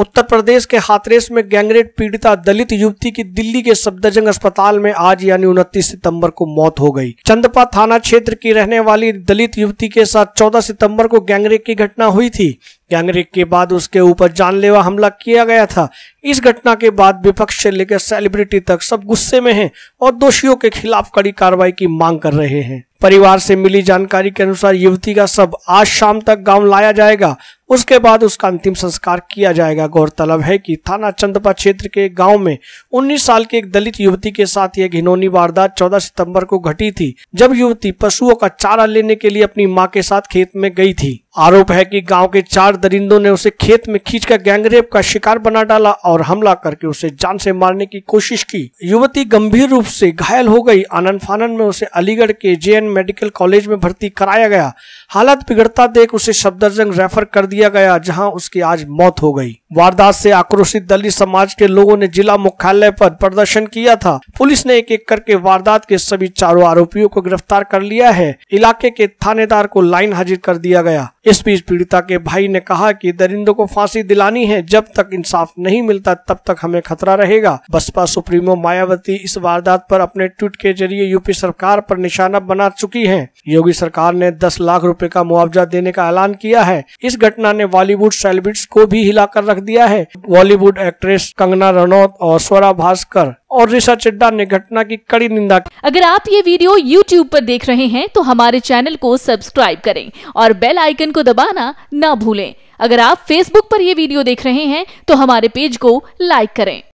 उत्तर प्रदेश के हाथरेस में गैंगरेट पीड़िता दलित युवती की दिल्ली के सफदरजंग अस्पताल में आज यानी उनतीस सितंबर को मौत हो गई चंदपा थाना क्षेत्र की रहने वाली दलित युवती के साथ 14 सितंबर को गैंगरेप की घटना हुई थी गैंगरेप के बाद उसके ऊपर जानलेवा हमला किया गया था इस घटना के बाद विपक्ष से लेकर सेलिब्रिटी तक सब गुस्से में हैं और दोषियों के खिलाफ कड़ी कार्रवाई की मांग कर रहे हैं परिवार से मिली जानकारी के अनुसार युवती का सब आज शाम तक गांव लाया जाएगा उसके बाद उसका अंतिम संस्कार किया जाएगा गौरतलब है कि थाना चंदपा क्षेत्र के गांव में 19 साल के एक दलित युवती के साथ यह घिनौनी वारदात 14 सितंबर को घटी थी जब युवती पशुओं का चारा लेने के लिए अपनी माँ के साथ खेत में गई थी आरोप है कि गांव के चार दरिंदों ने उसे खेत में खींचकर गैंगरेप का शिकार बना डाला और हमला करके उसे जान से मारने की कोशिश की युवती गंभीर रूप से घायल हो गई आनन फानन में उसे अलीगढ़ के जे मेडिकल कॉलेज में भर्ती कराया गया हालत बिगड़ता देख उसे सफदरजंग रेफर कर दिया गया जहां उसकी आज मौत हो गई वारदात से आक्रोशित दलित समाज के लोगों ने जिला मुख्यालय पर प्रदर्शन किया था पुलिस ने एक एक करके वारदात के सभी चारों आरोपियों को गिरफ्तार कर लिया है इलाके के थानेदार को लाइन हाजिर कर दिया गया इस बीच पीड़िता के भाई ने कहा कि दरिंदों को फांसी दिलानी है जब तक इंसाफ नहीं मिलता तब तक हमें खतरा रहेगा बसपा सुप्रीमो मायावती इस वारदात पर अपने ट्वीट के जरिए यूपी सरकार पर निशाना बना चुकी हैं। योगी सरकार ने 10 लाख रुपए का मुआवजा देने का ऐलान किया है इस घटना ने बॉलीवुड सेलिब्रिटीज को भी हिलाकर रख दिया है बॉलीवुड एक्ट्रेस कंगना रनौत और स्वरा भास्कर और ऋषा चड्डा ने घटना की कड़ी निंदा की अगर आप ये वीडियो यूट्यूब आरोप देख रहे हैं तो हमारे चैनल को सब्सक्राइब करें और बेल आइकन को दबाना न भूले अगर आप फेसबुक आरोप ये वीडियो देख रहे हैं तो हमारे पेज को लाइक करें